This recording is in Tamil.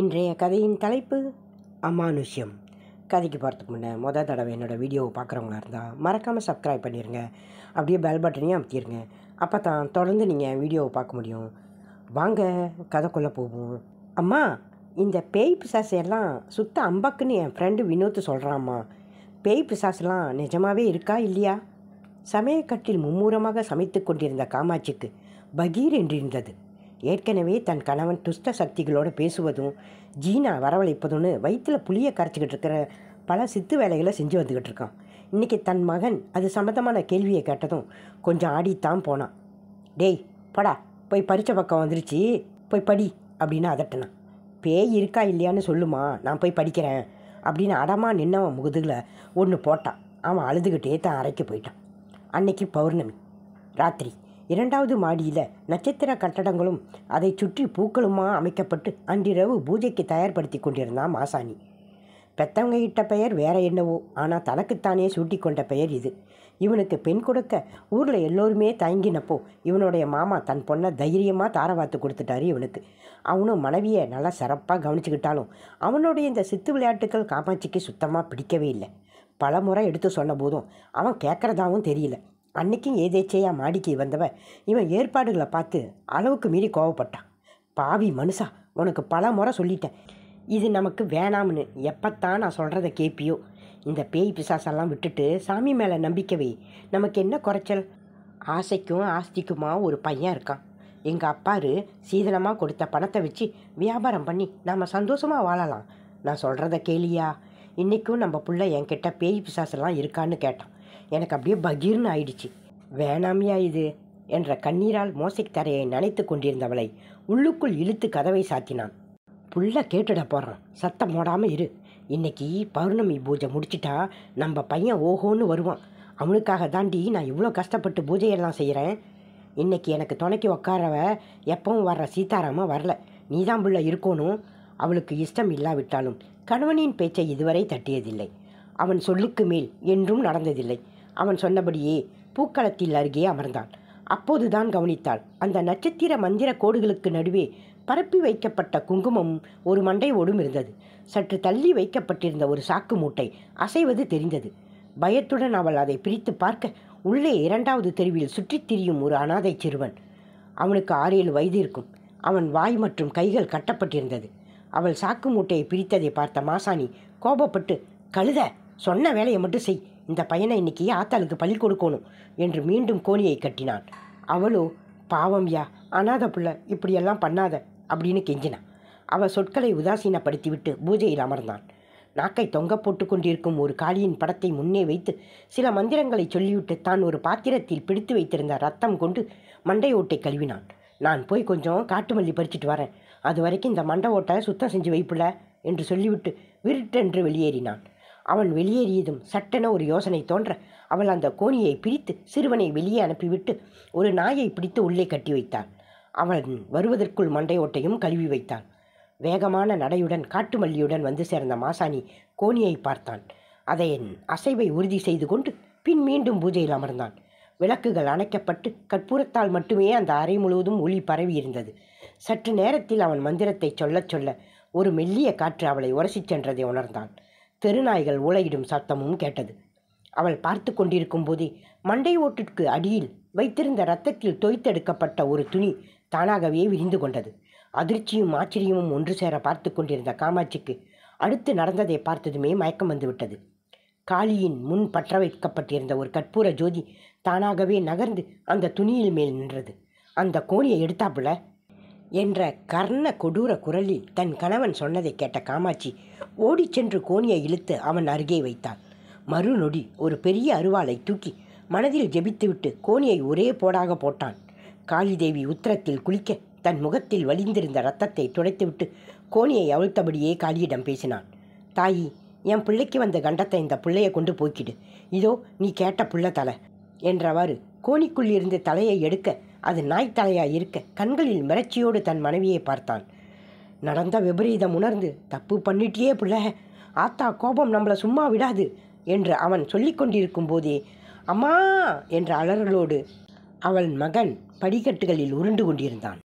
இன்றைய கதையின் தலைப்பு அமானுஷ்யம் கதைக்கு போகிறதுக்கு முன்னே மொதல் தடவை என்னோடய வீடியோவை பார்க்குறவங்களா இருந்தால் மறக்காமல் சப்ஸ்கிரைப் பண்ணிடுங்க அப்படியே பெல் பட்டனையும் அமுத்திடுங்க அப்போ தான் தொடர்ந்து நீங்கள் வீடியோவை பார்க்க முடியும் வாங்க கதைக்குள்ளே போவோம் அம்மா இந்த பேய் பிசாசையெல்லாம் சுத்த அம்பக்குன்னு என் ஃப்ரெண்டு வினோத்து சொல்கிறாம்மா பேய் பிசாசெலாம் நிஜமாகவே இருக்கா இல்லையா சமயக்கட்டில் மும்முரமாக சமைத்து கொண்டிருந்த காமாட்சிக்கு பகீர் என்றிருந்தது ஏற்கனவே தன் கணவன் துஷ்ட சக்திகளோடு பேசுவதும் ஜீனா வரவழைப்பதும்னு வயிற்றில் புளியை கரைச்சிக்கிட்டு இருக்கிற பல சித்து வேலைகளை செஞ்சு வந்துக்கிட்டு இருக்கான் இன்றைக்கி தன் மகன் அது சம்மந்தமான கேள்வியை கேட்டதும் கொஞ்சம் ஆடித்தான் போனான் டேய் படா போய் பறிச்ச பக்கம் வந்துருச்சு போய் படி அப்படின்னு அதட்டினான் பேய் இருக்கா இல்லையான்னு சொல்லுமா நான் போய் படிக்கிறேன் அப்படின்னு அடமா நின்னவன் முகுதுகில் ஒன்று போட்டான் அவன் அழுதுகிட்டே தான் அரைக்க போயிட்டான் அன்னைக்கு பௌர்ணமி ராத்திரி இரண்டாவது மாடியில் நட்சத்திர கட்டடங்களும் அதை சுற்றி பூக்களுமா அமைக்கப்பட்டு அன்றிரவு பூஜைக்கு தயார்படுத்தி கொண்டிருந்தான் மாசாணி பெத்தவங்க இட்ட பெயர் வேற என்னவோ ஆனால் தனக்குத்தானே சூட்டி கொண்ட பெயர் இது இவனுக்கு பெண் கொடுக்க ஊரில் எல்லோருமே தயங்கினப்போ இவனுடைய மாமா தன் பொண்ணை தைரியமாக தாரவாத்து கொடுத்துட்டாரு இவனுக்கு அவனும் மனைவியை நல்லா சிறப்பாக கவனிச்சுக்கிட்டாலும் அவனுடைய இந்த சித்து விளையாட்டுக்கள் காமாட்சிக்கு சுத்தமாக பிடிக்கவே இல்லை பல முறை எடுத்து சொன்ன போதும் அவன் கேட்குறதாவும் தெரியல அன்னைக்கும் ஏதேச்சையாக மாடிக்கு வந்தவன் இவன் ஏற்பாடுகளை பார்த்து அளவுக்கு மீறி கோவப்பட்டான் பாவி மனுஷா உனக்கு பல முறை சொல்லிட்டேன் இது நமக்கு வேணாம்னு எப்போத்தான் நான் சொல்கிறத கேட்பியோ இந்த பேய் பிசாசெல்லாம் விட்டுட்டு சாமி மேலே நம்பிக்கவே நமக்கு என்ன குறைச்சல் ஆசைக்கும் ஆஸ்திக்குமா ஒரு பையன் இருக்கான் எங்கள் அப்பாரு சீதனமாக கொடுத்த பணத்தை வச்சு வியாபாரம் பண்ணி நாம் சந்தோஷமாக வாழலாம் நான் சொல்கிறத கேளியா இன்றைக்கும் நம்ம பிள்ளை என்கிட்ட பேய் பிசாசெல்லாம் இருக்கான்னு கேட்டான் எனக்கு அப்படியே பகீர்னு ஆயிடுச்சு வேணாமியா இது என்ற கண்ணீரால் மோசை தரையை நினைத்து கொண்டிருந்தவளை உள்ளுக்குள் இழுத்து கதவை சாத்தினான் புள்ள கேட்டுட போடுறான் சத்தம் போடாமல் இரு இன்னைக்கு பௌர்ணமி பூஜை முடிச்சிட்டா நம்ம பையன் ஓஹோன்னு வருவான் அவனுக்காக தாண்டி நான் இவ்வளோ கஷ்டப்பட்டு பூஜையெல்லாம் செய்கிறேன் இன்னைக்கு எனக்கு துணைக்கி உக்காரவ எப்பவும் வர்ற சீதாராம வரல நீதான் புள்ள இருக்கணும் அவளுக்கு இஷ்டம் இல்லாவிட்டாலும் கணவனின் பேச்சை இதுவரை தட்டியதில்லை அவன் சொல்லுக்கு மேல் என்றும் நடந்ததில்லை அவன் சொன்னபடியே பூக்களத்தில் அருகே அமர்ந்தான் அப்போதுதான் கவனித்தாள் அந்த நட்சத்திர மந்திர கோடுகளுக்கு நடுவே பரப்பி வைக்கப்பட்ட குங்குமம் ஒரு மண்டையோடும் இருந்தது சற்று தள்ளி வைக்கப்பட்டிருந்த ஒரு சாக்கு மூட்டை அசைவது தெரிந்தது பயத்துடன் அவள் அதை பிரித்து பார்க்க உள்ளே இரண்டாவது தெருவில் சுற்றித் திரியும் ஒரு அனாதை சிறுவன் அவனுக்கு ஆறேழு வயது இருக்கும் அவன் வாய் மற்றும் கைகள் கட்டப்பட்டிருந்தது அவள் சாக்கு மூட்டையை பிரித்ததை பார்த்த மாசாணி கோபப்பட்டு கழுத சொன்ன வேலையை மட்டும் செய் இந்த பையனை இன்னைக்கு ஆத்தாளுக்கு பள்ளி கொடுக்கணும் என்று மீண்டும் கோணியை கட்டினான் அவளோ பாவம் யா அனாத பிள்ளை இப்படியெல்லாம் பண்ணாத அப்படின்னு கெஞ்சினான் அவள் சொற்களை உதாசீனப்படுத்திவிட்டு பூஜையில் அமர்ந்தான் நாக்கை தொங்க போட்டு கொண்டிருக்கும் ஒரு காளியின் படத்தை முன்னே வைத்து சில மந்திரங்களை சொல்லிவிட்டு தான் ஒரு பாத்திரத்தில் பிடித்து வைத்திருந்த ரத்தம் கொண்டு மண்டை ஓட்டை கழுவினான் நான் போய் கொஞ்சம் காட்டுமல்லி பறிச்சிட்டு வரேன் அது வரைக்கும் இந்த மண்டை ஓட்டை சுத்தம் செஞ்சு வைப்புல என்று சொல்லிவிட்டு விருட்டென்று வெளியேறினான் அவன் வெளியேறியதும் சட்டென ஒரு யோசனை தோன்ற அவள் அந்த கோணியை பிரித்து சிறுவனை வெளியே அனுப்பிவிட்டு ஒரு நாயை பிடித்து உள்ளே கட்டி வைத்தாள் அவன் வருவதற்குள் மண்டையோட்டையும் கழுவி வைத்தான் வேகமான நடையுடன் காட்டுமல்லியுடன் வந்து சேர்ந்த மாசாணி கோணியை பார்த்தான் அதை அசைவை உறுதி செய்து கொண்டு பின் மீண்டும் பூஜையில் அமர்ந்தான் விளக்குகள் அணைக்கப்பட்டு கற்பூரத்தால் மட்டுமே அந்த அறை முழுவதும் ஒளி பரவி இருந்தது சற்று நேரத்தில் அவன் மந்திரத்தை சொல்லச் சொல்ல ஒரு மெல்லிய காற்று அவளை உரசிச் சென்றதை உணர்ந்தான் தெருநாய்கள் உலையிடும் சத்தமும் கேட்டது அவள் பார்த்து கொண்டிருக்கும் போதே மண்டை ஓட்டிற்கு அடியில் வைத்திருந்த ரத்தத்தில் தொய்த்தெடுக்கப்பட்ட ஒரு துணி தானாகவே விரிந்து கொண்டது அதிர்ச்சியும் ஆச்சரியமும் ஒன்று சேர பார்த்து கொண்டிருந்த காமாட்சிக்கு அடுத்து நடந்ததை பார்த்ததுமே மயக்கம் வந்துவிட்டது காளியின் முன் பற்ற வைக்கப்பட்டிருந்த ஒரு கற்பூர ஜோதி தானாகவே நகர்ந்து அந்த துணியில் மேல் நின்றது அந்த கோணியை எடுத்தாப்புல என்ற கர்ண கொடூர குரலில் தன் கணவன் சொன்னதை கேட்ட காமாட்சி ஓடிச் சென்று கோணியை இழுத்து அவன் அருகே வைத்தாள் மறுநொடி ஒரு பெரிய அருவாளை தூக்கி மனதில் ஜெபித்துவிட்டு கோணியை ஒரே போடாக போட்டான் காளிதேவி உத்தரத்தில் குளிக்க தன் முகத்தில் வலிந்திருந்த ரத்தத்தை துடைத்துவிட்டு கோணியை அவிழ்த்தபடியே காளியிடம் பேசினான் தாயி என் பிள்ளைக்கு வந்த கண்டத்தை இந்த பிள்ளையை கொண்டு போய்க்கிடு இதோ நீ கேட்ட புள்ள தலை என்றவாறு கோணிக்குள் இருந்து தலையை எடுக்க அது நாய் தலையாக இருக்க கண்களில் மிரட்சியோடு தன் மனைவியை பார்த்தான் நடந்த விபரீதம் உணர்ந்து தப்பு பண்ணிட்டியே பிள்ளை ஆத்தா கோபம் நம்மளை சும்மா விடாது என்று அவன் சொல்லி கொண்டிருக்கும் போதே அம்மா என்ற அலறலோடு அவள் மகன் படிக்கட்டுகளில் உருண்டு கொண்டிருந்தான்